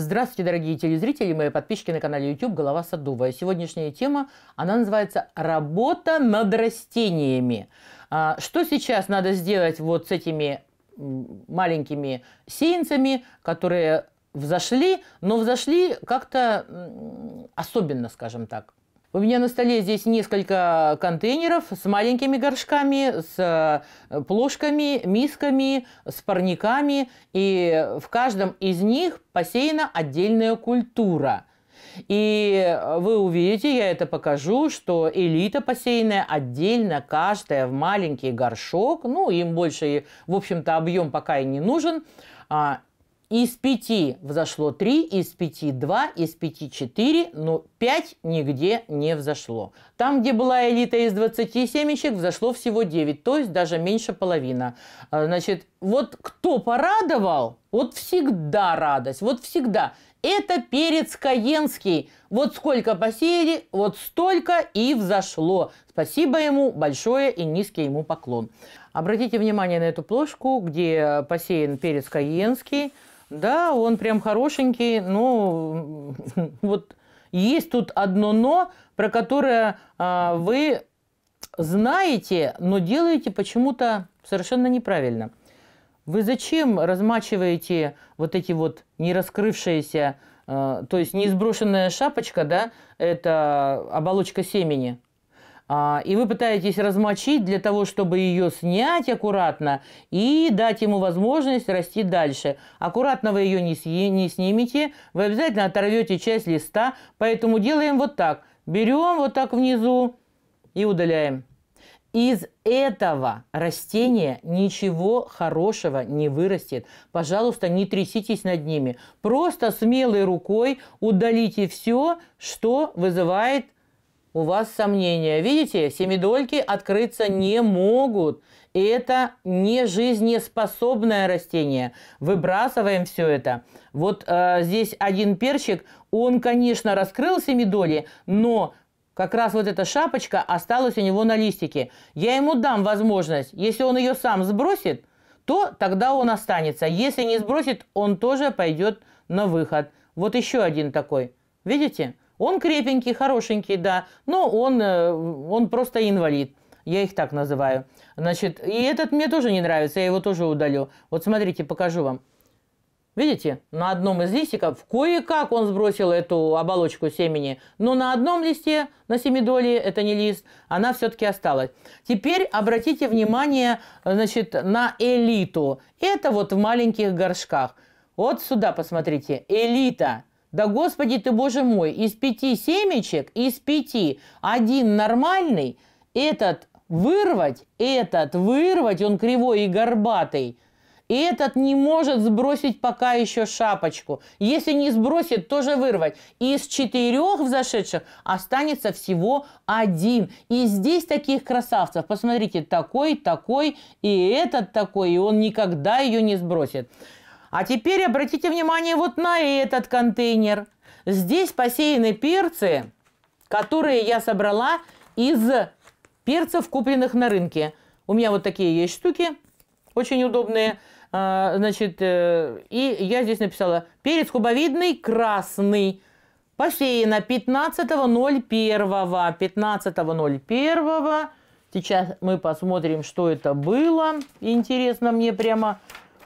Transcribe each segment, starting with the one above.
Здравствуйте, дорогие телезрители мои подписчики на канале YouTube «Голова Садовая». Сегодняшняя тема, она называется «Работа над растениями». А, что сейчас надо сделать вот с этими маленькими сеянцами, которые взошли, но взошли как-то особенно, скажем так. У меня на столе здесь несколько контейнеров с маленькими горшками, с э, плошками, мисками, с парниками. И в каждом из них посеяна отдельная культура. И вы увидите, я это покажу, что элита посеянная отдельно, каждая в маленький горшок. Ну, им больше, в общем-то, объем пока и не нужен. А, из пяти взошло три, из пяти два, из пяти четыре, но ну, пять нигде не взошло. Там, где была элита из 20 семечек, взошло всего 9, то есть даже меньше половина. Значит, вот кто порадовал, вот всегда радость, вот всегда. Это перец каенский. Вот сколько посеяли, вот столько и взошло. Спасибо ему большое и низкий ему поклон. Обратите внимание на эту плошку, где посеян перец каенский. Да, он прям хорошенький, но вот есть тут одно но, про которое а, вы знаете, но делаете почему-то совершенно неправильно. Вы зачем размачиваете вот эти вот не раскрывшиеся, а, то есть не сброшенная шапочка, да, это оболочка семени? А, и вы пытаетесь размочить для того, чтобы ее снять аккуратно и дать ему возможность расти дальше. Аккуратно вы ее не, не снимете, вы обязательно оторвете часть листа, поэтому делаем вот так. Берем вот так внизу и удаляем. Из этого растения ничего хорошего не вырастет. Пожалуйста, не тряситесь над ними. Просто смелой рукой удалите все, что вызывает у вас сомнения. Видите, семидольки открыться не могут. И это не жизнеспособное растение. Выбрасываем все это. Вот э, здесь один перчик, он, конечно, раскрыл семидоли, но как раз вот эта шапочка осталась у него на листике. Я ему дам возможность, если он ее сам сбросит, то тогда он останется. Если не сбросит, он тоже пойдет на выход. Вот еще один такой. Видите? Он крепенький, хорошенький, да, но он, э, он просто инвалид. Я их так называю. Значит, и этот мне тоже не нравится, я его тоже удалю. Вот смотрите, покажу вам. Видите, на одном из листиков, кое-как он сбросил эту оболочку семени, но на одном листе, на семидоле, это не лист, она все-таки осталась. Теперь обратите внимание, значит, на элиту. Это вот в маленьких горшках. Вот сюда посмотрите, элита. Да, Господи ты, Боже мой, из пяти семечек, из пяти один нормальный, этот вырвать, этот вырвать, он кривой и горбатый. И этот не может сбросить пока еще шапочку. Если не сбросит, тоже вырвать. Из четырех взошедших останется всего один. И здесь таких красавцев. Посмотрите, такой, такой, и этот такой, и он никогда ее не сбросит. А теперь обратите внимание вот на этот контейнер. Здесь посеяны перцы, которые я собрала из перцев, купленных на рынке. У меня вот такие есть штуки, очень удобные. А, значит, э, и я здесь написала перец кубовидный красный. Посеяно 15.01. 15.01. Сейчас мы посмотрим, что это было. Интересно мне прямо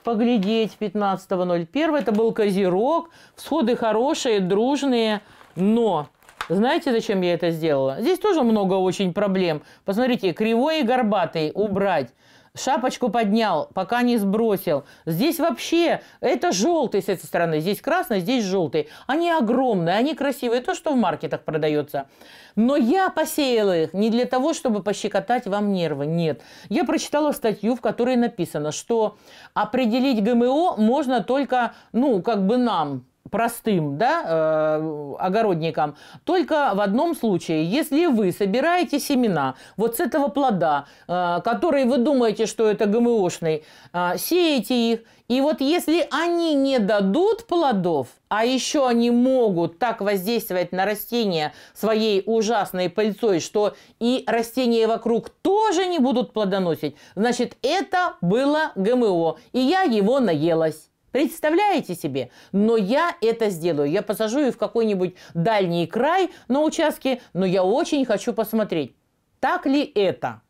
поглядеть 15.01. Это был Козерог. Всходы хорошие, дружные, но... Знаете, зачем я это сделала? Здесь тоже много очень проблем. Посмотрите, кривой и горбатый убрать шапочку поднял, пока не сбросил. Здесь вообще это желтый с этой стороны, здесь красный, здесь желтый. Они огромные, они красивые, то, что в маркетах продается. Но я посеяла их не для того, чтобы пощекотать вам нервы, нет. Я прочитала статью, в которой написано, что определить ГМО можно только, ну, как бы нам, простым да, э, огородникам. Только в одном случае, если вы собираете семена вот с этого плода, э, который вы думаете, что это ГМОшный, э, сеете их, и вот если они не дадут плодов, а еще они могут так воздействовать на растение своей ужасной пыльцой, что и растения вокруг тоже не будут плодоносить, значит, это было ГМО, и я его наелась. Представляете себе? Но я это сделаю. Я посажу ее в какой-нибудь дальний край на участке, но я очень хочу посмотреть, так ли это.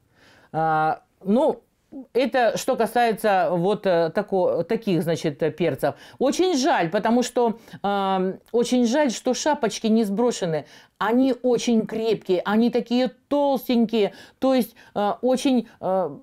А, ну, это что касается вот э, тако, таких, значит, перцев. Очень жаль, потому что э, очень жаль, что шапочки не сброшены. Они очень крепкие, они такие толстенькие, то есть э, очень э,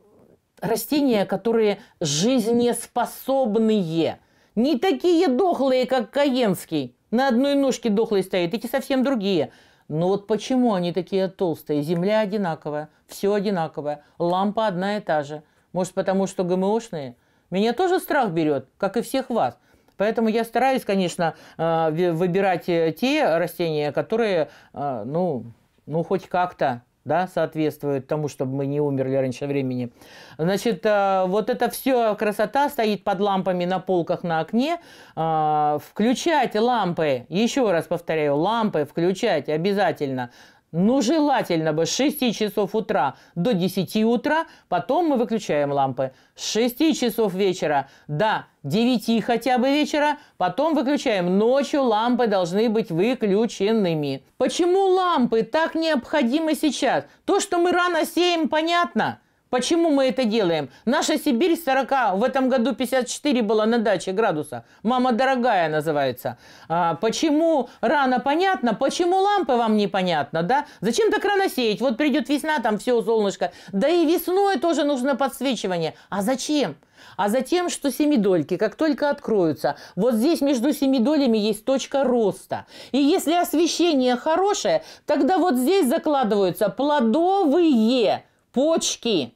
растения, которые жизнеспособные. Не такие дохлые, как Каенский. На одной ножке дохлый стоит, эти совсем другие. Но вот почему они такие толстые? Земля одинаковая, все одинаковое, лампа одна и та же. Может, потому что ГМОшные? Меня тоже страх берет, как и всех вас. Поэтому я стараюсь, конечно, э, выбирать э, те растения, которые, э, ну, ну хоть как-то да, соответствует тому, чтобы мы не умерли раньше времени. Значит, э, вот это все красота стоит под лампами на полках на окне. Э, включайте лампы, еще раз повторяю, лампы включайте обязательно. Ну, желательно бы с 6 часов утра до 10 утра, потом мы выключаем лампы. С 6 часов вечера до 9 хотя бы вечера, потом выключаем. Ночью лампы должны быть выключенными. Почему лампы так необходимы сейчас? То, что мы рано сеем, понятно. Почему мы это делаем? Наша Сибирь 40, в этом году 54 было на даче градуса. Мама дорогая называется. А, почему рано понятно, почему лампы вам непонятно, да? Зачем так рано сеять? Вот придет весна, там все, солнышко. Да и весной тоже нужно подсвечивание. А зачем? А затем, что семидольки, как только откроются, вот здесь между семидолями есть точка роста. И если освещение хорошее, тогда вот здесь закладываются плодовые почки.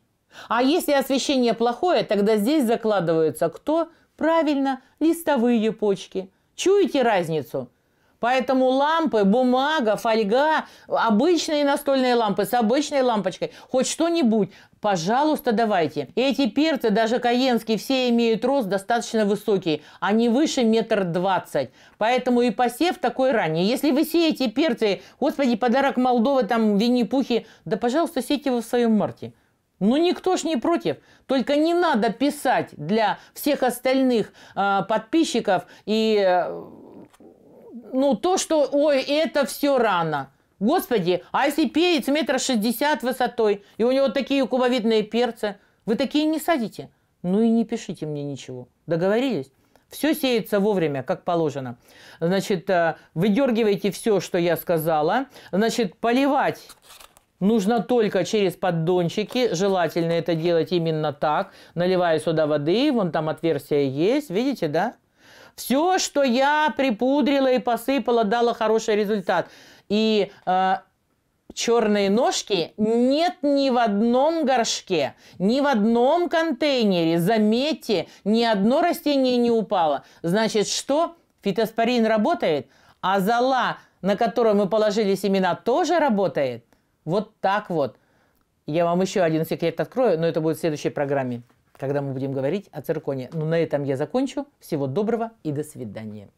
А если освещение плохое, тогда здесь закладываются кто? Правильно, листовые почки. Чуете разницу? Поэтому лампы, бумага, фольга, обычные настольные лампы с обычной лампочкой, хоть что-нибудь, пожалуйста, давайте. эти перцы, даже каенские, все имеют рост достаточно высокий, они выше метр двадцать. Поэтому и посев такой ранний. Если вы сеете перцы, господи, подарок Молдовы, там, Винни-Пухи, да, пожалуйста, сейте его в своем марте. Ну никто ж не против. Только не надо писать для всех остальных э, подписчиков и э, ну то, что ой, это все рано. Господи, а если перец метра шестьдесят высотой, и у него такие кубовидные перцы, вы такие не садите? Ну и не пишите мне ничего. Договорились? Все сеется вовремя, как положено. Значит, э, выдергивайте все, что я сказала. Значит, поливать Нужно только через поддончики, желательно это делать именно так. Наливаю сюда воды, вон там отверстие есть, видите, да? Все, что я припудрила и посыпала, дало хороший результат. И э, черные ножки нет ни в одном горшке, ни в одном контейнере. Заметьте, ни одно растение не упало. Значит, что? Фитоспорин работает, а зола, на которую мы положили семена, тоже работает. Вот так вот. Я вам еще один секрет открою, но это будет в следующей программе, когда мы будем говорить о цирконе. Но ну, на этом я закончу. Всего доброго и до свидания.